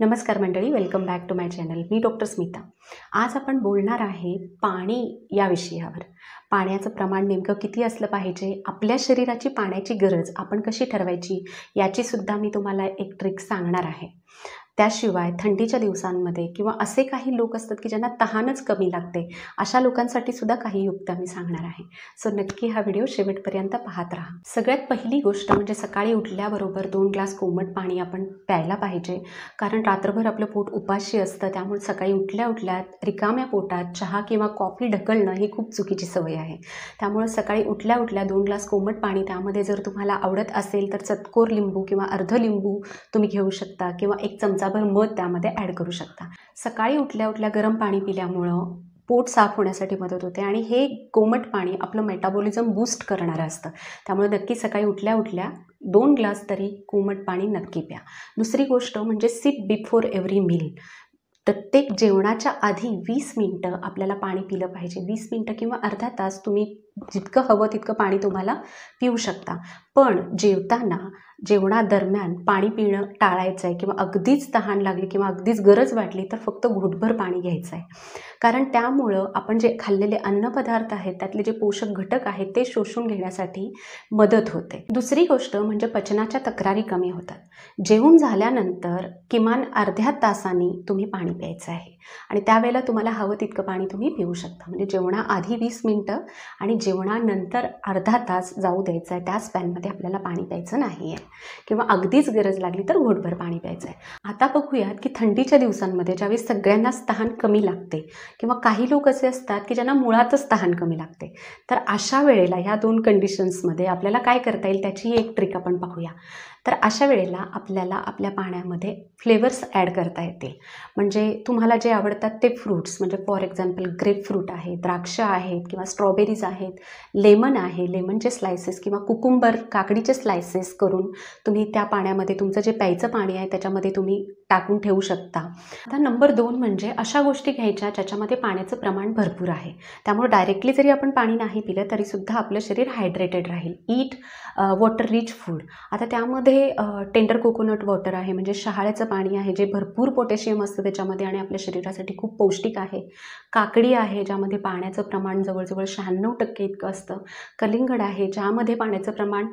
नमस्कार मंडळी welcome back to my channel मी डॉक्टर स्मिता आज आपण बोलणार आहे पाणी या विषयावर पाण्याचं प्रमाण नेमकं किती असलं पाहिजे आपल्या शरीराची पाण्याची गरज आपण कशी ठरवायची याचीसुद्धा मी तुम्हाला एक ट्रिक सांगणार आहे त्याशिवाय थंडीच्या दिवसांमध्ये किंवा असे काही लोक असतात की ज्यांना तहानच कमी लागते अशा लोकांसाठी सुद्धा काही युक्त मी सांगणार आहे सो नक्की हा व्हिडिओ शेवटपर्यंत पाहत राहा सगळ्यात पहिली गोष्ट म्हणजे सकाळी उठल्याबरोबर दोन ग्लास कोमट पाणी आपण प्यायला पाहिजे कारण रात्रभर आपलं पोट उपाशी असतं त्यामुळे सकाळी उठल्या उठल्या रिकाम्या पोटात चहा किंवा कॉफी ढकलणं ही खूप चुकीची सवय आहे त्यामुळे सकाळी उठल्या उठल्या दोन ग्लास कोमट पाणी त्यामध्ये जर तुम्हाला आवडत असेल तर चतकोर लिंबू किंवा अर्ध लिंबू तुम्ही घेऊ शकता किंवा एक चमचा चमचाभर मध त्यामध्ये ॲड करू शकता सकाळी उठल्या उठल्या गरम पाणी पिल्यामुळं पोट साफ होण्यासाठी मदत होते आणि हे कोमट पाणी आपलं मेटाबॉलिझम बूस्ट करणारं असतं त्यामुळे नक्की सकाळी उठल्या उठल्या दोन ग्लास तरी कोमट पाणी नक्की प्या दुसरी गोष्ट म्हणजे सिप बिफोर एव्हरी मील प्रत्येक जेवणाच्या आधी वीस मिनटं आपल्याला पाणी पिलं पाहिजे वीस मिनटं किंवा अर्धा तास तुम्ही जितकं हवं तितकं पाणी तुम्हाला पिऊ शकता पण जेवताना जेवणादरम्यान पाणी पिणं टाळायचं आहे किंवा अगदीच तहान लागली किंवा अगदीच गरज वाटली तर फक्त घोटभर पाणी घ्यायचं आहे कारण त्यामुळं आपण जे खाल्लेले अन्नपदार्थ आहेत त्यातले जे पोषक घटक आहेत ते शोषून घेण्यासाठी मदत होते दुसरी गोष्ट म्हणजे पचनाच्या तक्रारी कमी होतात जेवून झाल्यानंतर किमान अर्ध्या तासाने तुम्ही पाणी प्यायचं आहे आणि त्यावेळेला तुम्हाला हवं तितकं पाणी तुम्ही पिऊ शकता म्हणजे जेवणाआधी वीस मिनटं आणि जेवणानंतर अर्धा तास जाऊ द्यायचा आहे त्याच पॅनमध्ये आपल्याला पाणी प्यायचं नाही आहे किंवा अगदीच गरज लागली तर घोटभर पाणी प्यायचं आहे आता बघूयात की थंडीच्या दिवसांमध्ये ज्यावेळी सगळ्यांनाच तहान कमी लागते किंवा काही लोक असे असतात की ज्यांना मुळातच तहान कमी लागते तर अशा वेळेला ह्या दोन कंडिशन्समध्ये आपल्याला काय करता येईल त्याची एक ट्रिक आपण पाहूया तर अशा वेळेला आपल्याला आपल्या पाण्यामध्ये फ्लेवर्स ॲड करता येतील म्हणजे तुम्हाला जे आवडतात ते फ्रूट्स म्हणजे फॉर एक्झाम्पल ग्रेपफ्रूट आहे द्राक्ष आहेत किंवा स्ट्रॉबेरीज आहेत लेमन आहे लेमनचे स्लायसेस किंवा कुकुंबर काकडीचे स्लायसेस करून तुम्ही त्या पाण्यामध्ये तुमचं जे प्यायचं पाणी आहे त्याच्यामध्ये तुम्ही टाकून ठेवू शकता आता नंबर दोन म्हणजे अशा गोष्टी घ्यायच्या ज्याच्यामध्ये पाण्याचं प्रमाण भरपूर आहे त्यामुळे डायरेक्टली जरी आपण पाणी नाही पिलं तरीसुद्धा आपलं शरीर हायड्रेटेड राहील ईट वॉटर रिच फूड आता त्यामध्ये टेंडर कोकोनट वॉटर आहे म्हणजे शहाळ्याचं पाणी आहे जे भरपूर पोटॅशियम असतं त्याच्यामध्ये आणि आपल्या शरीरासाठी खूप पौष्टिक आहे काकडी आहे ज्यामध्ये पाण्याचं प्रमाण जवळजवळ शहाण्णव टक्के इतकं असतं कलिंगड आहे ज्यामध्ये पाण्याचं प्रमाण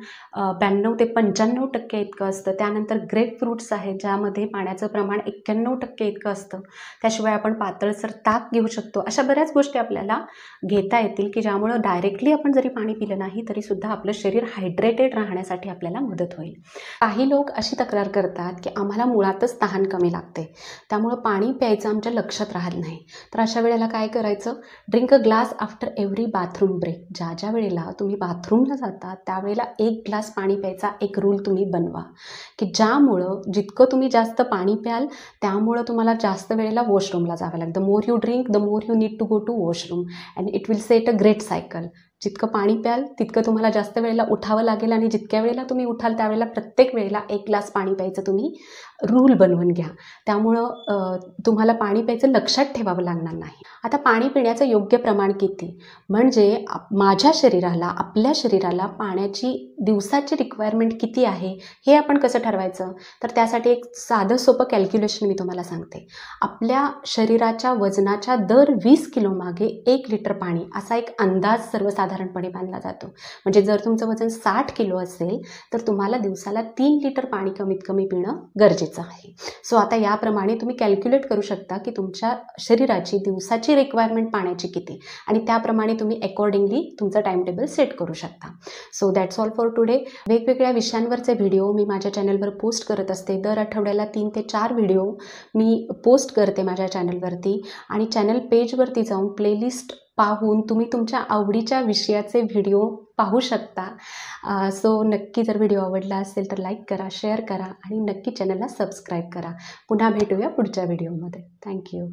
ब्याण्णव ते पंच्याण्णव टक्के इतकं असतं त्यानंतर ग्रेप फ्रूट्स आहेत ज्यामध्ये पाण्याचं प्रमाण एक्क्याण्णव टक्के इतकं असतं त्याशिवाय आपण पातळसर ताक घेऊ शकतो अशा बऱ्याच गोष्टी आपल्याला घेता येतील की ज्यामुळं डायरेक्टली आपण जरी पाणी पिलं नाही तरीसुद्धा आपलं शरीर हायड्रेटेड राहण्यासाठी आपल्याला मदत होईल काही लोक अशी तक्रार करतात की आम्हाला मुळातच तहान कमी लागते त्यामुळं पाणी प्यायचं आमच्या लक्षात राहत नाही तर अशा वेळेला काय करायचं drink a glass after every bathroom break ज्या ज्या वेळेला तुम्ही बाथरूमला जाता त्यावेळेला एक ग्लास पाणी प्यायचा एक रूल तुम्ही बनवा की ज्यामुळं जितकं तुम्ही जास्त पाणी प्याल त्यामुळं तुम्हाला जास्त वेळेला वॉशरूमला जावं लागेल the more you drink the more you need to go to washroom and it will set a great cycle जितकं पाणी प्याल तितकं तुम्हाला जास्त वेळेला उठावं लागेल आणि जितक्या वेळेला तुम्ही उठाल त्यावेळेला प्रत्येक वेळेला एक ग्लास पाणी प्यायचं तुम्ही रूल बनवून घ्या त्यामुळं तुम्हाला पाणी प्यायचं लक्षात ठेवावं लागणार नाही आता पाणी पिण्याचं योग्य प्रमाण किती म्हणजे माझ्या शरीराला आपल्या शरीराला पाण्याची दिवसाची रिक्वायरमेंट किती आहे हे आपण कसं ठरवायचं तर त्यासाठी एक साधं सोपं कॅल्क्युलेशन मी तुम्हाला सांगते आपल्या शरीराच्या वजनाच्या दर वीस किलोमागे एक लिटर पाणी असा एक अंदाज सर्वसाधारण साधारणपणे मानला जातो म्हणजे जर तुमचं वजन साठ किलो असेल तर तुम्हाला दिवसाला तीन लिटर पाणी कमीत कमी पिणं गरजेचं आहे सो आता याप्रमाणे तुम्ही कॅल्क्युलेट करू शकता की तुमच्या शरीराची दिवसाची रिक्वायरमेंट पाण्याची किती आणि त्याप्रमाणे तुम्ही अकॉर्डिंगली तुमचं टाइम टेबल सेट करू शकता so that's all for today वेगवेगळ्या विषयांवरचे व्हिडिओ मी माझ्या चॅनलवर पोस्ट करत असते दर आठवड्याला तीन ते चार व्हिडिओ मी पोस्ट करते माझ्या चॅनलवरती आणि चॅनल पेजवरती जाऊन प्लेलिस्ट पाहून तुम्ही तुमच्या आवडीच्या विषयाचे व्हिडिओ पाहू शकता सो नक्की जर व्हिडिओ आवडला असेल तर लाईक करा शेअर करा आणि नक्की चॅनलला सबस्क्राईब करा पुन्हा भेटूया पुढच्या व्हिडिओमध्ये थँक्यू